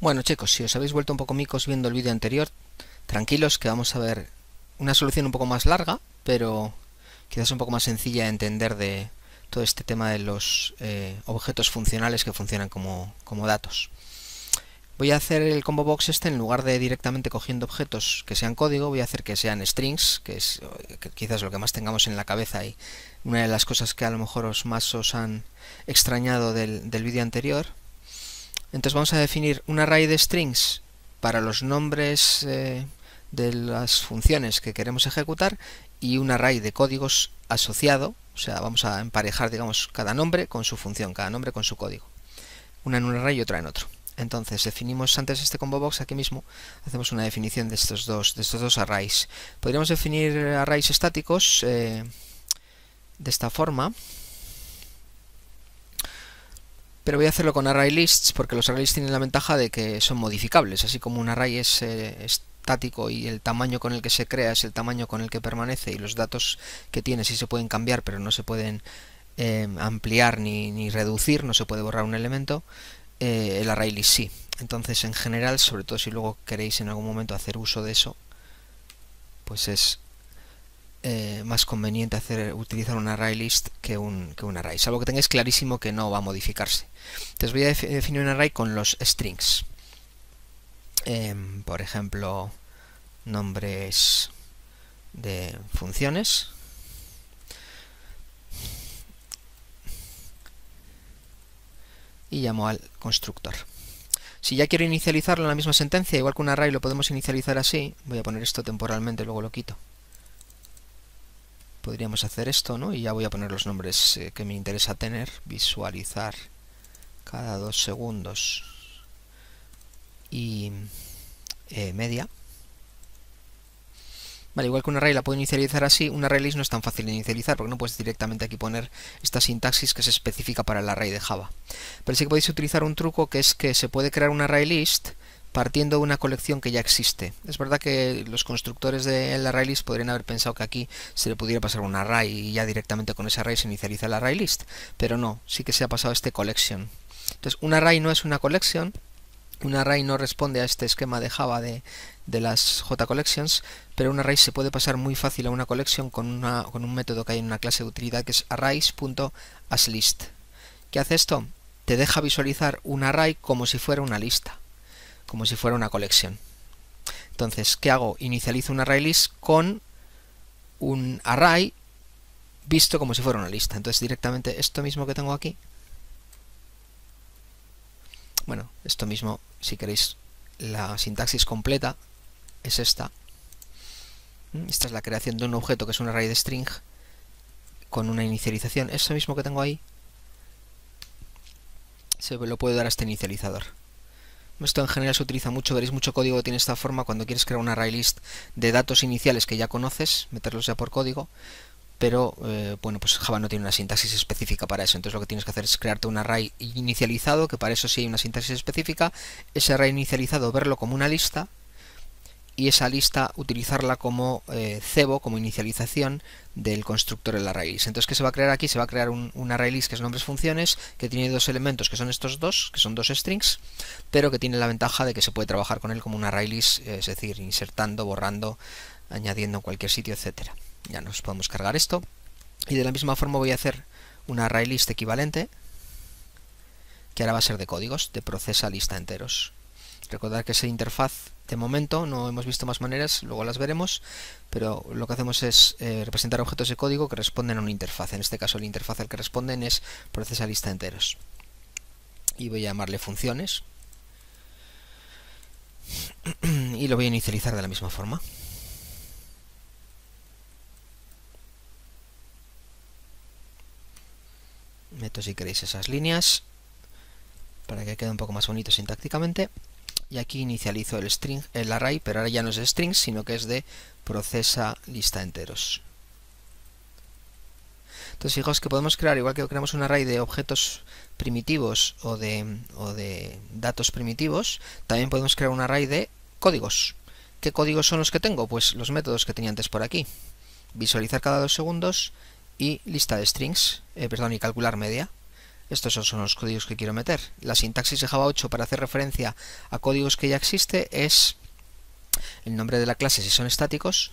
Bueno chicos, si os habéis vuelto un poco micos viendo el vídeo anterior, tranquilos que vamos a ver una solución un poco más larga, pero quizás un poco más sencilla de entender de todo este tema de los eh, objetos funcionales que funcionan como, datos. Voy a hacer el combo box este en lugar de directamente cogiendo objetos que sean código, voy a hacer que sean strings, que es quizás lo que más tengamos en la cabeza y una de las cosas que a lo mejor más os han extrañado del vídeo anterior entonces vamos a definir un array de strings para los nombres eh, de las funciones que queremos ejecutar y un array de códigos asociado, o sea, vamos a emparejar, digamos, cada nombre con su función, cada nombre con su código. Una en un array y otra en otro. Entonces definimos antes este combo box aquí mismo, hacemos una definición de estos dos, de estos dos arrays. Podríamos definir arrays estáticos eh, de esta forma pero voy a hacerlo con ArrayLists porque los ArrayLists tienen la ventaja de que son modificables, así como un array es eh, estático y el tamaño con el que se crea es el tamaño con el que permanece y los datos que tiene sí se pueden cambiar pero no se pueden em, ampliar ni, reducir, no se puede borrar un elemento, eh, el array sí. Entonces en general, sobre todo si luego queréis en algún momento hacer uso de eso, pues es eh, más conveniente hacer, utilizar un array list que un, que array, salvo que tengáis clarísimo que no va a modificarse. Entonces voy a definir un array con los strings. Em, por ejemplo, nombres de funciones. Y llamo al constructor. Si ya quiero inicializarlo en la misma sentencia, igual que un array lo podemos inicializar así, voy a poner esto temporalmente, luego lo quito podríamos hacer esto, ¿no? Y ya voy a poner los nombres eh, que me interesa tener, visualizar cada dos segundos y eh, media. Vale, igual que una array la puedo inicializar así, Una array no es tan fácil de inicializar porque no puedes directamente aquí poner esta sintaxis que se especifica para el array de Java. Pero sí que podéis utilizar un truco que es que se puede crear un array list partiendo de una colección que ya existe. Es verdad que los constructores de ArrayList podrían haber pensado que aquí se le pudiera pasar un array y ya directamente con ese array se inicializa el ArrayList pero no, sí que se ha pasado este collection. Entonces, un array no es una colección, un array no responde a este esquema de Java de, las las JCollections, pero un array se puede pasar muy fácil a una colección con, con un método que hay en una clase de utilidad que es arrays.asList. ¿Qué hace esto? Te deja visualizar un array como si fuera una lista como si fuera una colección. Entonces, ¿qué hago? Inicializo un list con un array visto como si fuera una lista. Entonces directamente esto mismo que tengo aquí, bueno, esto mismo, si queréis la sintaxis completa, es esta. Mm, esta es la creación de un objeto que es un array de string con una inicialización. Eso mismo que tengo ahí se lo puedo dar a este inicializador. Esto en general se utiliza mucho, veréis mucho código tiene esta forma cuando quieres crear una array list de datos iniciales que ya conoces, meterlos ya por código, pero eh, bueno, pues Java no tiene una sintaxis específica para eso, entonces lo que tienes que hacer es crearte un array inicializado, que para eso sí hay una sintaxis específica, ese array inicializado verlo como una lista, y esa lista utilizarla como eh, cebo, como inicialización del constructor del ArrayList. Entonces, ¿qué se va a crear aquí? Se va a crear un, array ArrayList que es nombres funciones, que tiene dos elementos, que son estos dos, que son dos strings, pero que tiene la ventaja de que se puede trabajar con él como un ArrayList, eh, es decir, insertando, borrando, añadiendo en cualquier sitio, etcétera. Ya nos podemos cargar esto. Y de la misma forma voy a hacer una ArrayList equivalente, que ahora va a ser de códigos, de procesa lista enteros. Recordad que esa interfaz de momento no hemos visto más maneras, luego las veremos, pero lo que hacemos es eh, representar objetos de código que responden a una interfaz. En este caso la interfaz al que responden es procesa lista enteros. Y voy a llamarle funciones. Y lo voy a inicializar de la misma forma. Meto si queréis esas líneas para que quede un poco más bonito sintácticamente y aquí inicializo el string, el array, pero ahora ya no es string, sino que es de procesa lista enteros. Entonces fijaos que podemos crear, igual que creamos un array de objetos primitivos o de, datos primitivos, también podemos crear un array de códigos. ¿Qué códigos son los que tengo? Pues los métodos que tenía antes por aquí. Visualizar cada dos segundos y lista de strings, eh, perdón, y calcular media. Estos son los códigos que quiero meter. La sintaxis de Java 8 para hacer referencia a códigos que ya existe es el nombre de la clase si son estáticos,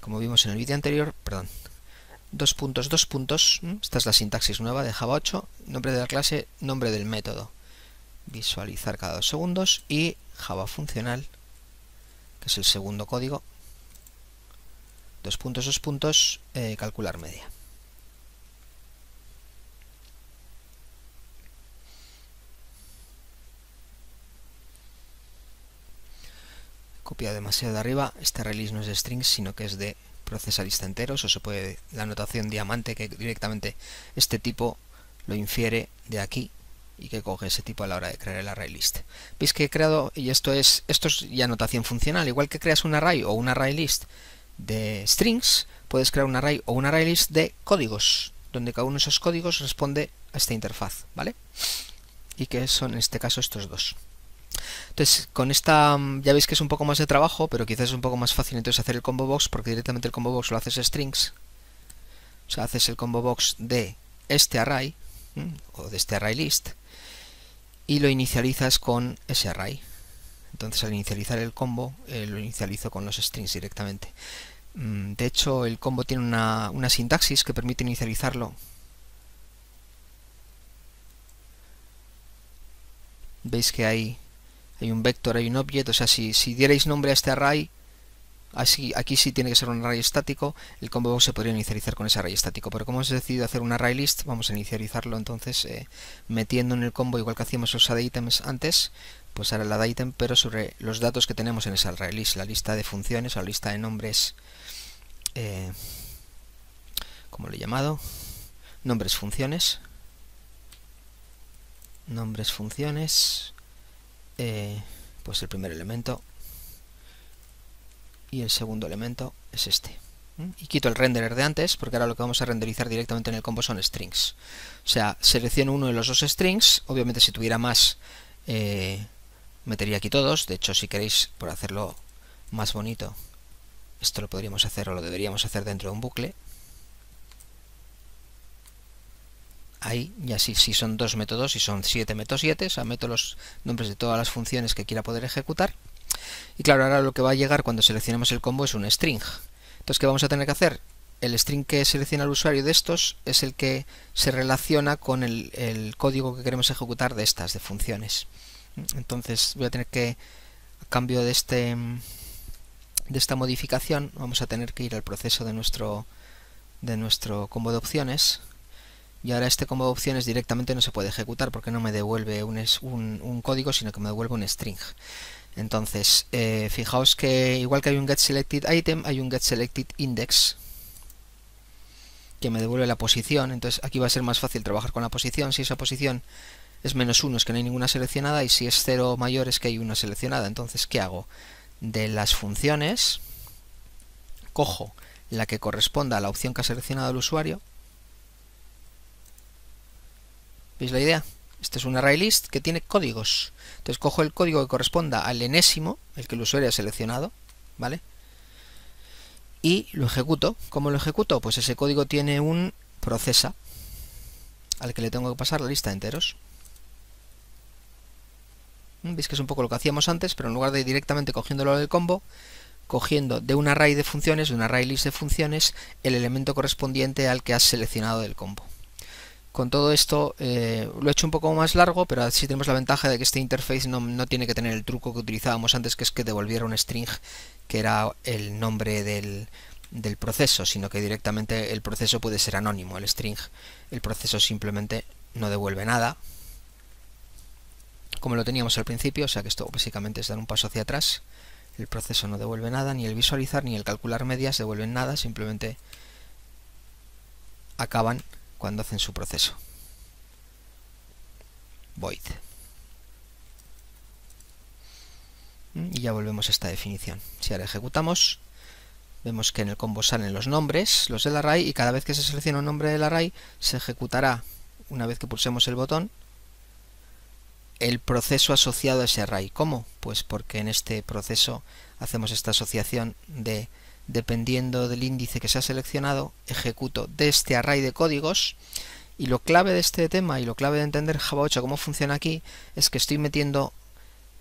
como vimos en el vídeo anterior, perdón, dos puntos, dos puntos, esta es la sintaxis nueva de Java 8, nombre de la clase, nombre del método, visualizar cada dos segundos y Java funcional, que es el segundo código, dos puntos, dos puntos, eh, calcular media. copiado demasiado de arriba. Este list no es de strings, sino que es de procesadista enteros, o se puede la anotación diamante que directamente este tipo lo infiere de aquí y que coge ese tipo a la hora de crear el array list. Veis que he creado, y esto es, esto es ya anotación funcional, igual que creas un array o un array list de strings, puedes crear un array o un array list de códigos, donde cada uno de esos códigos responde a esta interfaz, ¿vale? Y que son en este caso estos dos. Entonces, con esta mm, ya veis que es un poco más de trabajo, pero quizás es un poco más fácil entonces hacer el combo box, porque directamente el combo box lo haces strings. O sea, haces el combo box de este array, o de este array list, y lo inicializas con ese array. Entonces, al inicializar el combo, eh, lo inicializo con los strings directamente. Mm, de hecho, el combo tiene una, una sintaxis que permite inicializarlo veis que hay hay un vector, hay un objeto, o sea, si, si dierais nombre a este array, así, aquí sí tiene que ser un array estático, el combo se podría inicializar con ese array estático, pero como hemos decidido hacer un array list, vamos a inicializarlo entonces eh, metiendo en el combo, igual que hacíamos los add items antes, pues ahora el add item, pero sobre los datos que tenemos en esa array list, la lista de funciones la lista de nombres, eh, como lo he llamado, nombres funciones, nombres funciones, eh, pues el primer elemento y el segundo elemento es este. Y quito el renderer de antes, porque ahora lo que vamos a renderizar directamente en el combo son strings. O sea, selecciono uno de los dos strings, obviamente si tuviera más eh, metería aquí todos, de hecho si queréis, por hacerlo más bonito, esto lo podríamos hacer o lo deberíamos hacer dentro de un bucle, ahí y así si son dos métodos, y son siete métodos, 7, o sea, meto los nombres de todas las funciones que quiera poder ejecutar. Y claro, ahora lo que va a llegar cuando seleccionemos el combo es un string. Entonces, ¿qué vamos a tener que hacer? El string que selecciona el usuario de estos es el que se relaciona con el, código que queremos ejecutar de estas, de funciones. Entonces voy a tener que, a cambio de, este, de esta modificación, vamos a tener que ir al proceso de nuestro, de nuestro combo de opciones, y ahora este combo de opciones directamente no se puede ejecutar porque no me devuelve un, un, código sino que me devuelve un string entonces eh, fijaos que igual que hay un get selected item hay un get selected index que me devuelve la posición entonces aquí va a ser más fácil trabajar con la posición si esa posición es menos 1 es que no hay ninguna seleccionada y si es cero mayor es que hay una seleccionada entonces ¿qué hago? de las funciones cojo la que corresponda a la opción que ha seleccionado el usuario ¿Veis la idea? Este es un array list que tiene códigos. Entonces cojo el código que corresponda al enésimo, el que el usuario ha seleccionado, ¿vale? Y lo ejecuto. ¿Cómo lo ejecuto? Pues ese código tiene un procesa al que le tengo que pasar la lista de enteros. Mm, Veis que es un poco lo que hacíamos antes, pero en lugar de ir directamente cogiéndolo del combo, cogiendo de un array de funciones, de un array list de funciones, el elemento correspondiente al que has seleccionado del combo. Con todo esto eh, lo he hecho un poco más largo, pero así tenemos la ventaja de que este interface no, tiene que tener el truco que utilizábamos antes, que es que devolviera un string que era el nombre del, del proceso, sino que directamente el proceso puede ser anónimo, el string, el proceso simplemente no devuelve nada, como lo teníamos al principio, o sea que esto básicamente es dar un paso hacia atrás, el proceso no devuelve nada, ni el visualizar ni el calcular medias devuelven nada, simplemente acaban cuando hacen su proceso. Void. Mm, y ya volvemos a esta definición. Si ahora ejecutamos, vemos que en el combo salen los nombres, los del array, y cada vez que se selecciona un nombre del array, se ejecutará, una vez que pulsemos el botón, el proceso asociado a ese array. ¿Cómo? Pues porque en este proceso hacemos esta asociación de dependiendo del índice que se ha seleccionado, ejecuto de este array de códigos y lo clave de este tema y lo clave de entender Java 8 cómo funciona aquí es que estoy metiendo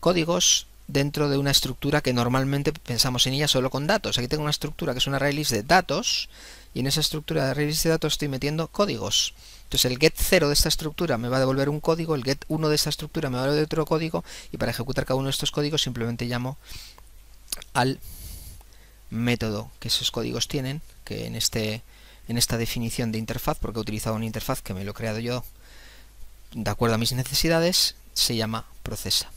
códigos dentro de una estructura que normalmente pensamos en ella solo con datos. Aquí tengo una estructura que es una array list de datos y en esa estructura de array list de datos estoy metiendo códigos. Entonces el get 0 de esta estructura me va a devolver un código, el get 1 de esta estructura me va a devolver otro código y para ejecutar cada uno de estos códigos simplemente llamo al método que esos códigos tienen, que en, este, en esta definición de interfaz, porque he utilizado una interfaz que me lo he creado yo de acuerdo a mis necesidades, se llama procesa.